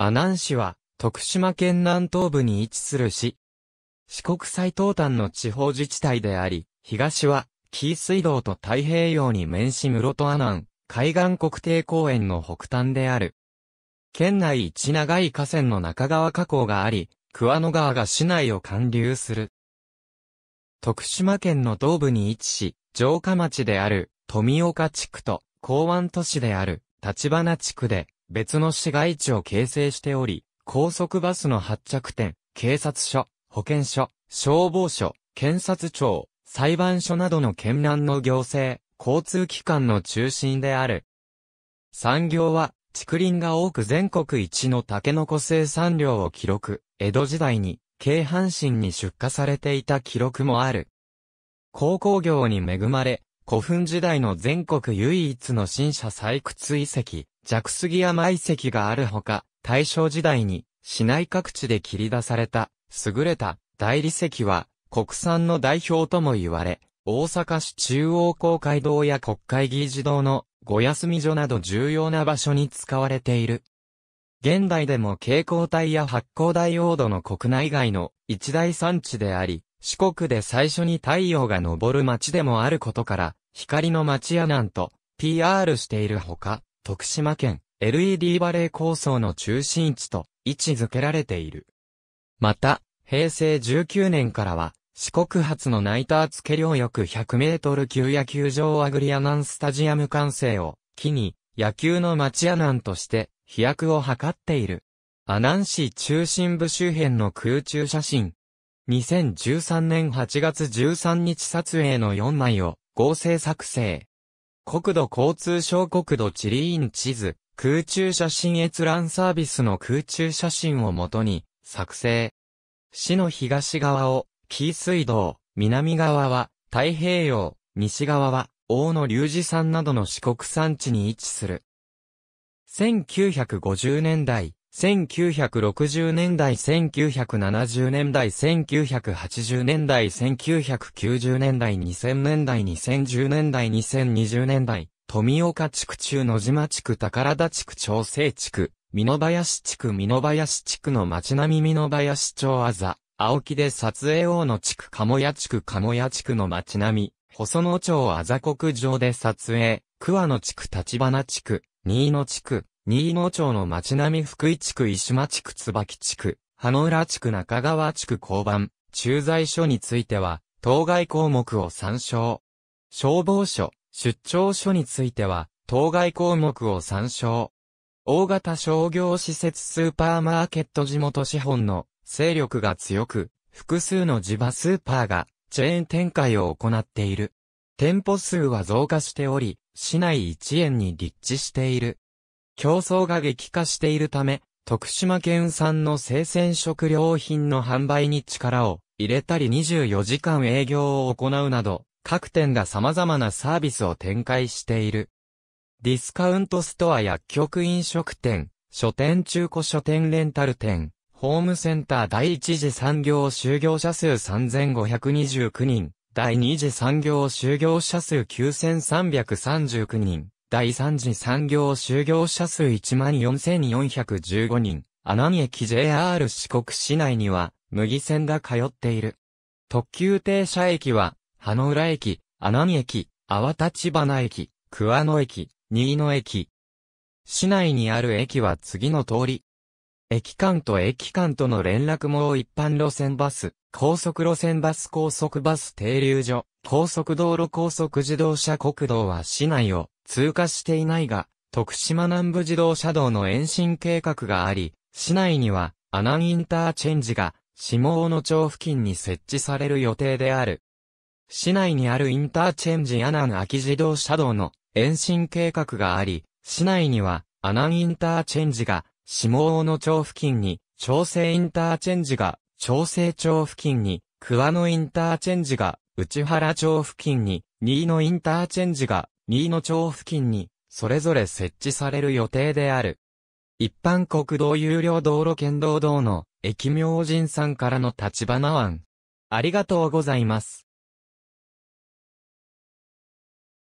阿南市は、徳島県南東部に位置する市。四国最東端の地方自治体であり、東は、紀伊水道と太平洋に面し室戸阿南、海岸国定公園の北端である。県内一長い河川の中川河口があり、桑野川が市内を貫流する。徳島県の東部に位置し、城下町である、富岡地区と、港湾都市である、立花地区で、別の市街地を形成しており、高速バスの発着点、警察署、保健所、消防署、検察庁、裁判所などの県南の行政、交通機関の中心である。産業は、竹林が多く全国一のタケノコ生産量を記録、江戸時代に、京阪神に出荷されていた記録もある。鉱工業に恵まれ、古墳時代の全国唯一の新社採掘遺跡、弱杉山遺跡があるほか、大正時代に市内各地で切り出された優れた大理石は国産の代表とも言われ、大阪市中央公会堂や国会議事堂のご休み所など重要な場所に使われている。現代でも蛍光体や発光ダイオードの国内外の一大産地であり、四国で最初に太陽が昇る街でもあることから、光の街やなんと PR しているほか、徳島県 LED バレー構想の中心地と位置づけられている。また、平成19年からは、四国発のナイター付け両翼100メートル級野球場アグリアナンスタジアム完成を機に、野球の町アナンとして飛躍を図っている。アナン市中心部周辺の空中写真。2013年8月13日撮影の4枚を合成作成。国土交通省国土地理院地図、空中写真閲覧サービスの空中写真をもとに、作成。市の東側を、紀伊水道、南側は、太平洋、西側は、大野隆二山などの四国山地に位置する。1950年代、1960年代、1970年代、1980年代、1990年代、2000年代、2010年代、2020年代、富岡地区中野島地区、宝田地区、長生地区、美濃林地区、美濃林地区の町並み美濃林町あざ、青木で撮影王の地区、鴨屋地区、鴨屋地区の町並み、細野町あざ国上で撮影、桑野地区、立花地区、新野地区、新野町の町並み福井地区石間地区椿地区、羽野浦地区中川地区交番、駐在所については、当該項目を参照。消防署、出張所については、当該項目を参照。大型商業施設スーパーマーケット地元資本の勢力が強く、複数の地場スーパーがチェーン展開を行っている。店舗数は増加しており、市内1円に立地している。競争が激化しているため、徳島県産の生鮮食料品の販売に力を入れたり24時間営業を行うなど、各店が様々なサービスを展開している。ディスカウントストア薬局飲食店、書店中古書店レンタル店、ホームセンター第一次産業就業者数3529人、第二次産業就業者数9339人、第3次産業就業者数14,415人、穴見駅 JR 四国市内には、麦線が通っている。特急停車駅は、花浦駅、穴見駅、淡立花駅、桑野駅、新野駅。市内にある駅は次の通り。駅間と駅間との連絡網一般路線バス、高速路線バス高速バス停留所、高速道路高速自動車国道は市内を通過していないが、徳島南部自動車道の延伸計画があり、市内には、阿南インターチェンジが、下尾野町付近に設置される予定である。市内にあるインターチェンジ阿南秋自動車道の延伸計画があり、市内には、阿南インターチェンジが、下尾野町付近に、調整インターチェンジが、調整町付近に、桑野インターチェンジが、内原町付近に、新野インターチェンジが、新野町付近に、それぞれ設置される予定である。一般国道有料道路県道道の、駅明神さんからの立花湾。ありがとうございます。